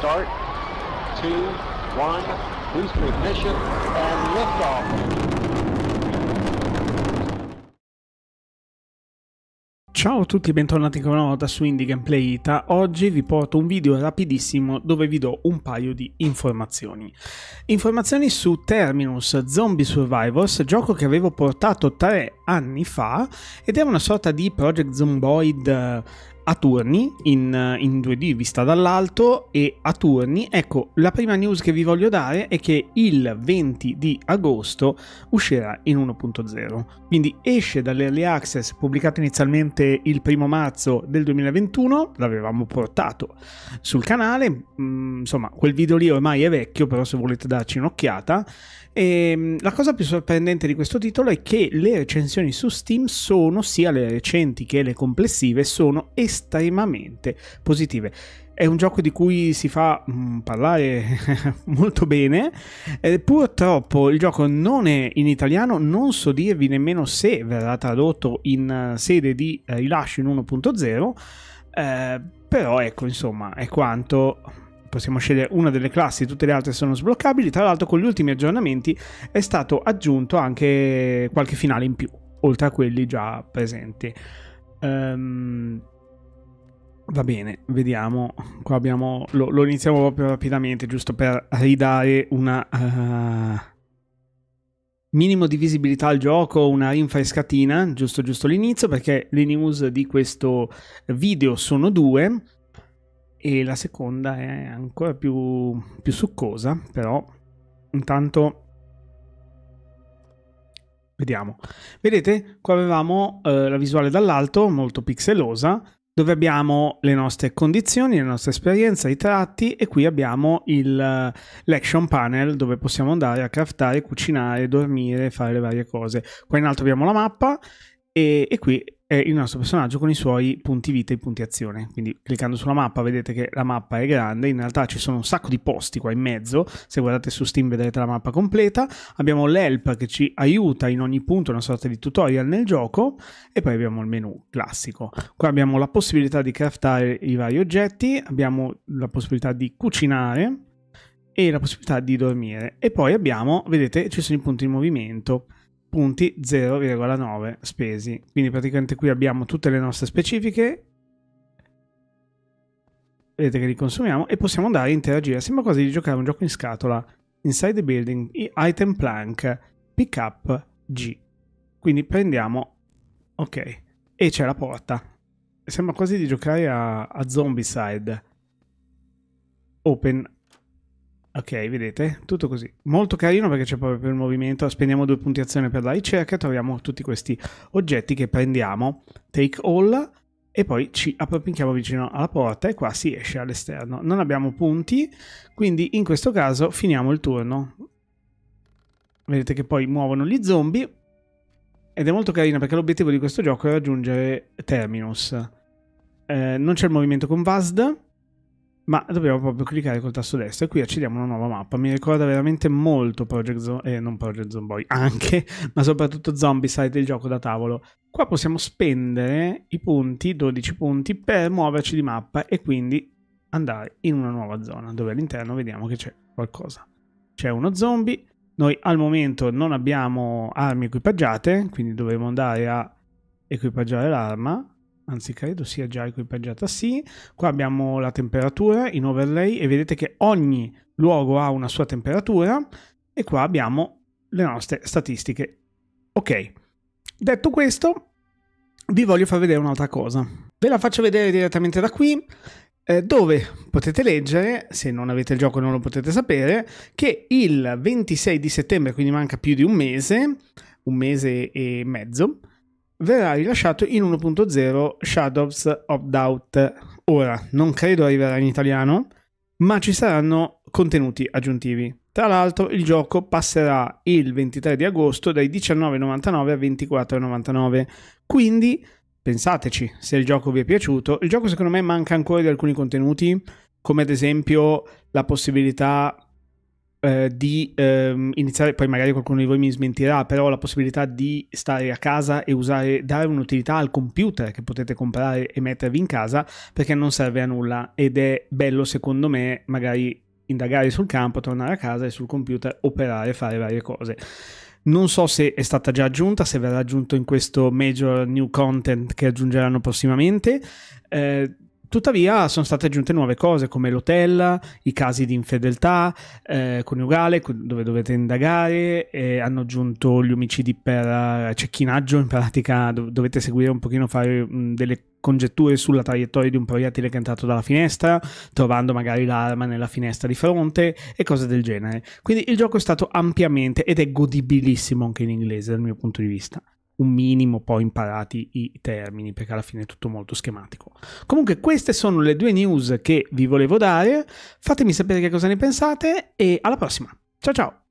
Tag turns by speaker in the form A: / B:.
A: start, two, one, boost ignition, and liftoff. Ciao a tutti e bentornati con una nota su Indie Gameplay Ita. Oggi vi porto un video rapidissimo dove vi do un paio di informazioni. Informazioni su Terminus Zombie Survivors, gioco che avevo portato tre anni fa ed è una sorta di Project Zomboid a turni in, in 2D vista dall'alto e a turni. Ecco, la prima news che vi voglio dare è che il 20 di agosto uscirà in 1.0. Quindi esce dall'Early Access pubblicato inizialmente il primo marzo del 2021, l'avevamo portato sul canale, mm, insomma quel video lì ormai è vecchio, però se volete darci un'occhiata. E ehm, la cosa più sorprendente di questo titolo è che le recensioni su Steam sono, sia le recenti che le complessive, sono estremamente estremamente positive. È un gioco di cui si fa mh, mm, parlare molto bene, eh, purtroppo il gioco non è in italiano, non so dirvi nemmeno se verrà tradotto in eh, sede di uh, rilascio in 1.0, eh, però ecco insomma è quanto possiamo scegliere una delle classi, tutte le altre sono sbloccabili. Tra l'altro, con gli ultimi aggiornamenti è stato aggiunto anche qualche finale in più, oltre a quelli già presenti. Um, Va bene, vediamo. Qua abbiamo. Lo, lo iniziamo proprio rapidamente, giusto per ridare una. Uh, minimo di visibilità al gioco, una rinfrescatina, giusto giusto l'inizio, perché le news di questo video sono due. E la seconda è ancora più, più succosa, però. Intanto. Vediamo. Vedete, qua avevamo eh, la visuale dall'alto, molto pixelosa dove abbiamo le nostre condizioni, la nostra esperienza, i tratti e qui abbiamo il, eh, l'action panel dove possiamo andare a craftare, cucinare, dormire, fare le varie cose. Qua in alto abbiamo la mappa e, e qui il nostro personaggio con i suoi punti vita e punti azione. Quindi cliccando sulla mappa vedete che la mappa è grande, in realtà ci sono un sacco di posti qua in mezzo, se guardate su Steam vedrete la mappa completa, abbiamo l'help che ci aiuta in ogni punto, una sorta di tutorial nel gioco e poi abbiamo il menu classico. Qua abbiamo la possibilità di craftare i vari oggetti, abbiamo la possibilità di cucinare e la possibilità di dormire e poi abbiamo, vedete, ci sono i punti di movimento punti 0,9 spesi. Quindi praticamente qui abbiamo tutte le nostre specifiche. Vedete che li consumiamo e possiamo andare a interagire. Sembra quasi di giocare un gioco in scatola. Inside the building, item plank, pick up G. Quindi prendiamo, ok, e c'è la porta. Sembra quasi di giocare a, a Zombicide. Open Ok, vedete? Tutto così. Molto carino perché c'è proprio il movimento. Spendiamo due punti azione per la ricerca e troviamo tutti questi oggetti che prendiamo. Take all e poi ci appropinchiamo vicino alla porta e qua si esce all'esterno. Non abbiamo punti, quindi in questo caso finiamo il turno. Vedete che poi muovono gli zombie ed è molto carino perché l'obiettivo di questo gioco è raggiungere Terminus. Eh, non c'è il movimento con Vazd, ma dobbiamo proprio cliccare col tasto destro e qui accediamo a una nuova mappa. Mi ricorda veramente molto Project Zomboid, eh, non Project Zomboid, anche, ma soprattutto Zombie Side, il gioco da tavolo. Qua possiamo spendere i punti, 12 punti, per muoverci di mappa e quindi andare in una nuova zona, dove all'interno vediamo che c'è qualcosa. C'è uno zombie, noi al momento non abbiamo armi equipaggiate, quindi dovremo andare a equipaggiare l'arma anzi credo sia già equipaggiata, sì. Qua abbiamo la temperatura in overlay e vedete che ogni luogo ha una sua temperatura e qua abbiamo le nostre statistiche. Ok, detto questo vi voglio far vedere un'altra cosa. Ve la faccio vedere direttamente da qui eh, dove potete leggere, se non avete il gioco non lo potete sapere, che il 26 di settembre, quindi manca più di un mese, un mese e mezzo, verrà rilasciato in 1.0 Shadows of Doubt. Ora, non credo arriverà in italiano, ma ci saranno contenuti aggiuntivi. Tra l'altro il gioco passerà il 23 di agosto dai 19,99 a 24,99. Quindi pensateci, se il gioco vi è piaciuto, il gioco secondo me manca ancora di alcuni contenuti, come ad esempio la possibilità eh, di ehm, iniziare, poi magari qualcuno di voi mi smentirà, però la possibilità di stare a casa e usare, dare un'utilità al computer che potete comprare e mettervi in casa perché non serve a nulla ed è bello secondo me magari indagare sul campo, tornare a casa e sul computer operare, fare varie cose. Non so se è stata già aggiunta, se verrà aggiunto in questo major new content che aggiungeranno prossimamente. Eh, Tuttavia sono state aggiunte nuove cose come l'hotel, i casi di infedeltà eh, coniugale dove dovete indagare, e hanno aggiunto gli omicidi per eh, cecchinaggio, in pratica dov- dovete seguire un pochino, fare mh, delle congetture sulla traiettoria di un proiettile che è entrato dalla finestra, trovando magari l'arma nella finestra di fronte e cose del genere. Quindi il gioco è stato ampiamente ed è godibilissimo anche in inglese dal mio punto di vista un minimo poi imparati i termini, perché alla fine è tutto molto schematico. Comunque queste sono le due news che vi volevo dare, fatemi sapere che cosa ne pensate e alla prossima. Ciao ciao!